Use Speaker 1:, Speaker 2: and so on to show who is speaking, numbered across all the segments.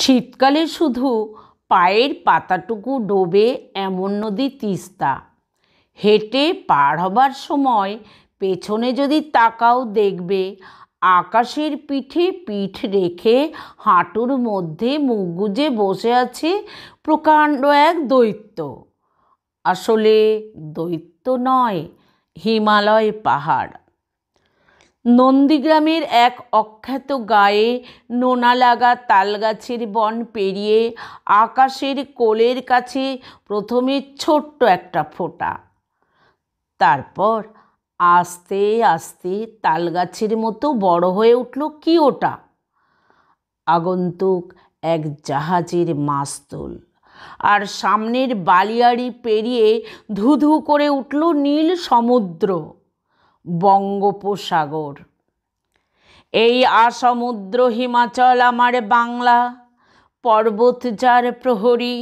Speaker 1: শীতকালে শুধু পায়ের পাতাটুকু ডোবে এমন নদী তিস্তা হেঁটে পার হবার সময় পেছনে যদি তাকাও দেখবে আকাশের পিঠে পিঠ রেখে হাঁটুর মধ্যে মুখ গুজে বসে আছে প্রকাণ্ড এক দৈত্য আসলে দৈত্য নয় হিমালয় পাহাড় নন্দীগ্রামের এক অখ্যাত গায়ে নোনা লাগা তালগাছের বন পেরিয়ে আকাশের কোলের কাছে প্রথমে ছোট্ট একটা ফোঁটা তারপর আস্তে আস্তে তালগাছের মতো বড় হয়ে উঠল কি ওটা আগন্তুক এক জাহাজের মাস্তুল আর সামনের বালিয়াড়ি পেরিয়ে ধুধু করে উঠল নীল সমুদ্র বঙ্গোপসাগর এই আসমুদ্র হিমাচল আমার বাংলা পর্বত যার প্রহরী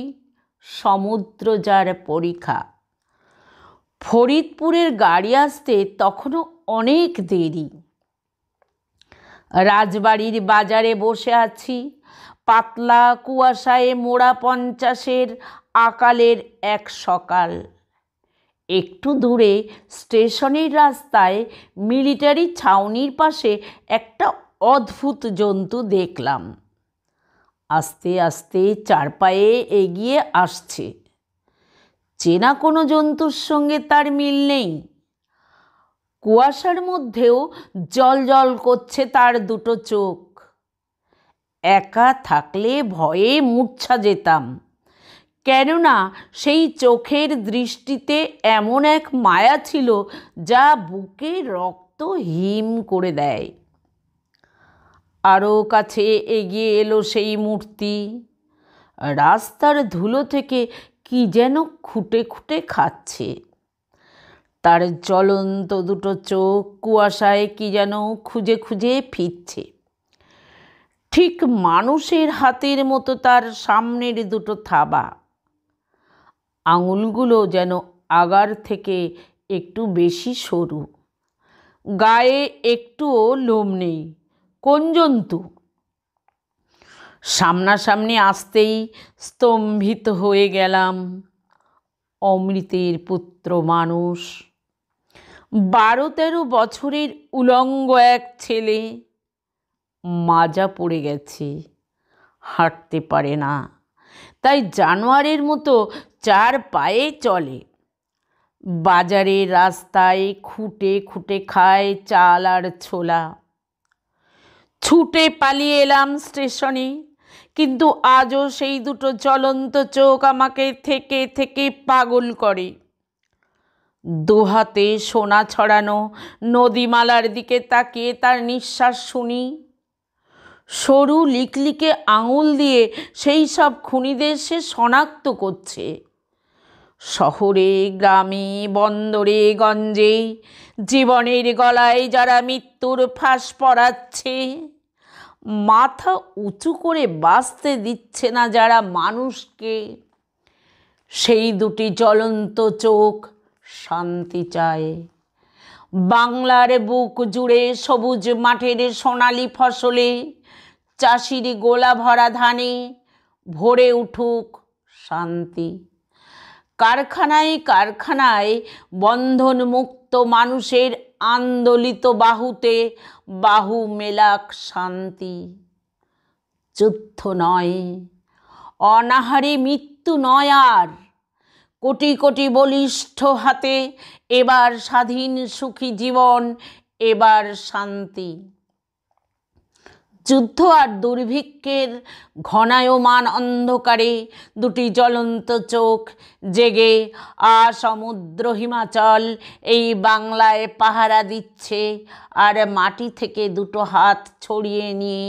Speaker 1: সমুদ্র যার পরীক্ষা ফরিদপুরের গাড়ি আসতে তখনও অনেক দেরি রাজবাড়ির বাজারে বসে আছি পাতলা কুয়াশায় মোড়া পঞ্চাশের আকালের এক সকাল একটু দূরে স্টেশনের রাস্তায় মিলিটারি ছাউনির পাশে একটা অদ্ভুত জন্তু দেখলাম আস্তে আস্তে চার পায়ে এগিয়ে আসছে চেনা কোনো জন্তুর সঙ্গে তার মিল নেই কুয়াশার মধ্যেও জল জল করছে তার দুটো চোখ একা থাকলে ভয়ে মূর্ছা যেতাম কেননা সেই চোখের দৃষ্টিতে এমন এক মায়া ছিল যা বুকে রক্ত হিম করে দেয় আরও কাছে এগিয়ে এলো সেই মূর্তি রাস্তার ধুলো থেকে কি যেন খুঁটে খুঁটে খাচ্ছে তার জ্বলন্ত দুটো চোখ কুয়াশায় কি যেন খুঁজে খুঁজে ফিরছে ঠিক মানুষের হাতের মতো তার সামনের দুটো থাবা আঙুলগুলো যেন আগার থেকে একটু বেশি সরু গায়ে একটুও লোম নেই কোন জন্তু সামনাসামনি আসতেই স্তম্ভিত হয়ে গেলাম অমৃতের পুত্র মানুষ বারো তেরো বছরের উলঙ্গ এক ছেলে মাজা পড়ে গেছে হাঁটতে পারে না তাই জানোয়ারের মতো চার পায়ে চলে বাজারে রাস্তায় খুঁটে খুঁটে খায় চাল আর ছোলা ছুটে পালিয়ে এলাম স্টেশনে কিন্তু আজও সেই দুটো চলন্ত চোখ আমাকে থেকে থেকে পাগল করে দুহাতে সোনা ছড়ানো নদীমালার দিকে তাকিয়ে তার নিঃশ্বাস শুনি সরু লিকলিকে আঙুল দিয়ে সেই সব খুনিদের সে শনাক্ত করছে শহরে গ্রামে বন্দরে গঞ্জে জীবনের গলায় যারা মৃত্যুর ফাঁস পড়াচ্ছে মাথা উঁচু করে বাঁচতে দিচ্ছে না যারা মানুষকে সেই দুটি জ্বলন্ত চোখ শান্তি চায় বাংলার বুক জুড়ে সবুজ মাঠের সোনালি ফসলে চাষির গোলা ভরা ধানে ভরে উঠুক শান্তি কারখানায় কারখানায় বন্ধনমুক্ত মানুষের আন্দোলিত বাহুতে বাহু মেলাক শান্তি যুদ্ধ নয় অনাহারে মৃত্যু নয় আর কোটি কোটি বলিষ্ঠ হাতে এবার স্বাধীন সুখী জীবন এবার শান্তি যুদ্ধ আর দুর্ভিক্ষের ঘনায়মান অন্ধকারে দুটি জ্বলন্ত চোখ জেগে আর সমুদ্র হিমাচল এই বাংলায় পাহারা দিচ্ছে আর মাটি থেকে দুটো হাত ছড়িয়ে নিয়ে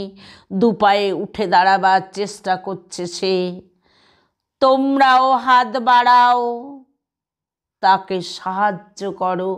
Speaker 1: দুপায়ে উঠে দাঁড়াবার চেষ্টা করছে সে তোমরাও হাত বাড়াও তাকে সাহায্য করো